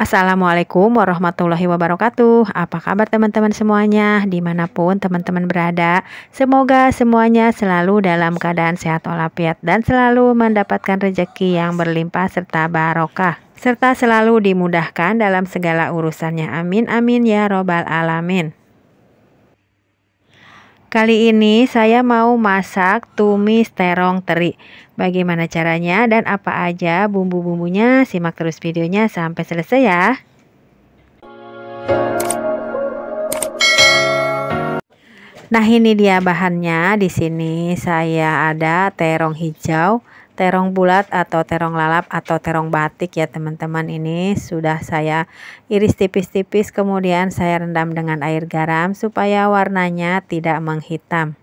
Assalamualaikum warahmatullahi wabarakatuh Apa kabar teman-teman semuanya Dimanapun teman-teman berada Semoga semuanya selalu dalam keadaan sehat walafiat Dan selalu mendapatkan rejeki yang berlimpah serta barokah serta selalu dimudahkan dalam segala urusannya. Amin, amin ya robbal alamin. Kali ini saya mau masak tumis terong teri. Bagaimana caranya dan apa aja bumbu-bumbunya? Simak terus videonya sampai selesai ya. Nah, ini dia bahannya. Di sini saya ada terong hijau, terong bulat atau terong lalap atau terong batik ya teman-teman ini sudah saya iris tipis-tipis kemudian saya rendam dengan air garam supaya warnanya tidak menghitam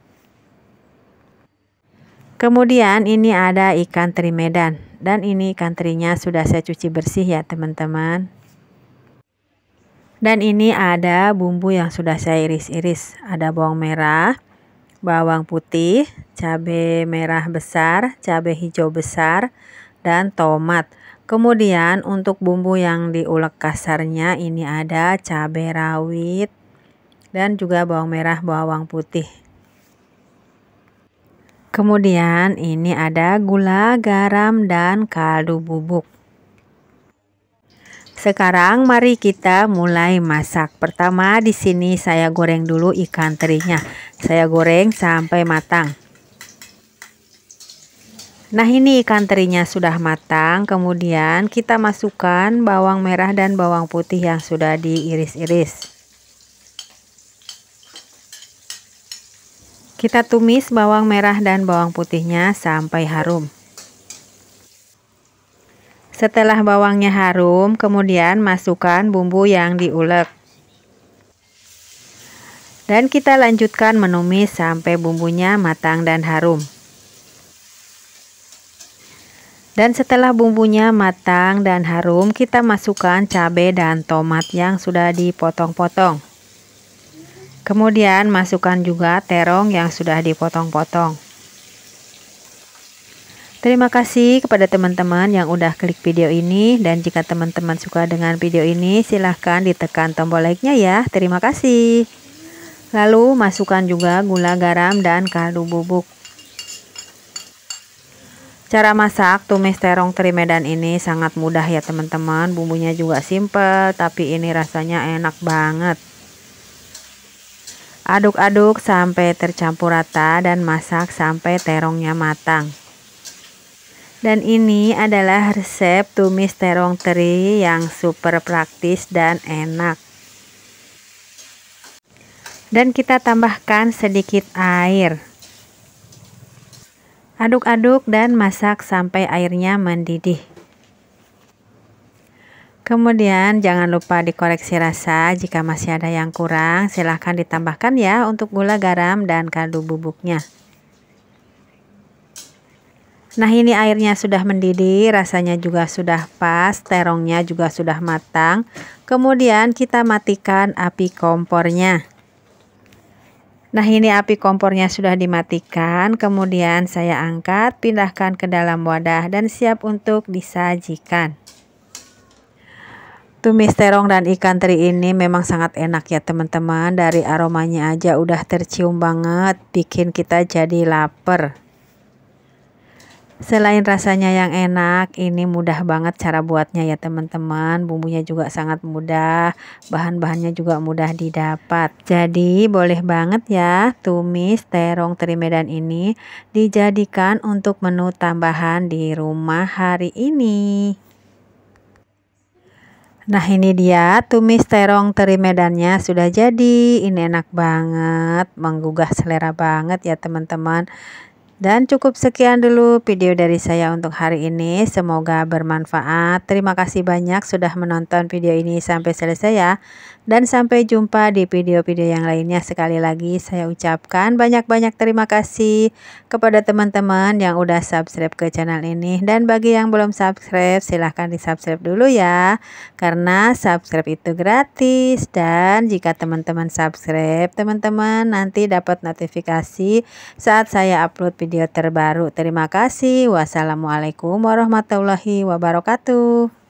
kemudian ini ada ikan teri medan dan ini ikan terinya sudah saya cuci bersih ya teman-teman dan ini ada bumbu yang sudah saya iris-iris ada bawang merah bawang putih, cabai merah besar, cabai hijau besar, dan tomat. Kemudian untuk bumbu yang diulek kasarnya ini ada cabai rawit dan juga bawang merah, bawang putih. Kemudian ini ada gula, garam, dan kaldu bubuk. Sekarang mari kita mulai masak. Pertama di sini saya goreng dulu ikan terinya. Saya goreng sampai matang. Nah ini ikan terinya sudah matang. Kemudian kita masukkan bawang merah dan bawang putih yang sudah diiris-iris. Kita tumis bawang merah dan bawang putihnya sampai harum. Setelah bawangnya harum, kemudian masukkan bumbu yang diulek. Dan kita lanjutkan menumis sampai bumbunya matang dan harum. Dan setelah bumbunya matang dan harum, kita masukkan cabai dan tomat yang sudah dipotong-potong. Kemudian masukkan juga terong yang sudah dipotong-potong. Terima kasih kepada teman-teman yang udah klik video ini dan jika teman-teman suka dengan video ini silahkan ditekan tombol like-nya ya. Terima kasih. Lalu masukkan juga gula garam dan kaldu bubuk. Cara masak tumis terong teri medan ini sangat mudah ya teman-teman. Bumbunya juga simple tapi ini rasanya enak banget. Aduk-aduk sampai tercampur rata dan masak sampai terongnya matang. Dan ini adalah resep tumis terong teri yang super praktis dan enak. Dan kita tambahkan sedikit air. Aduk-aduk dan masak sampai airnya mendidih. Kemudian jangan lupa dikoreksi rasa jika masih ada yang kurang silahkan ditambahkan ya untuk gula garam dan kaldu bubuknya. Nah ini airnya sudah mendidih, rasanya juga sudah pas, terongnya juga sudah matang. Kemudian kita matikan api kompornya. Nah ini api kompornya sudah dimatikan, kemudian saya angkat, pindahkan ke dalam wadah dan siap untuk disajikan. Tumis terong dan ikan teri ini memang sangat enak ya teman-teman, dari aromanya aja udah tercium banget, bikin kita jadi lapar. Selain rasanya yang enak, ini mudah banget cara buatnya ya teman-teman. Bumbunya juga sangat mudah, bahan-bahannya juga mudah didapat. Jadi boleh banget ya tumis terong teri medan ini dijadikan untuk menu tambahan di rumah hari ini. Nah ini dia tumis terong teri medannya sudah jadi Ini enak banget Menggugah selera banget ya teman-teman dan cukup sekian dulu video dari saya untuk hari ini. Semoga bermanfaat. Terima kasih banyak sudah menonton video ini sampai selesai ya. Dan sampai jumpa di video-video yang lainnya. Sekali lagi saya ucapkan banyak-banyak terima kasih kepada teman-teman yang udah subscribe ke channel ini. Dan bagi yang belum subscribe silahkan di subscribe dulu ya. Karena subscribe itu gratis. Dan jika teman-teman subscribe teman-teman nanti dapat notifikasi saat saya upload video video terbaru. Terima kasih. Wassalamualaikum warahmatullahi wabarakatuh.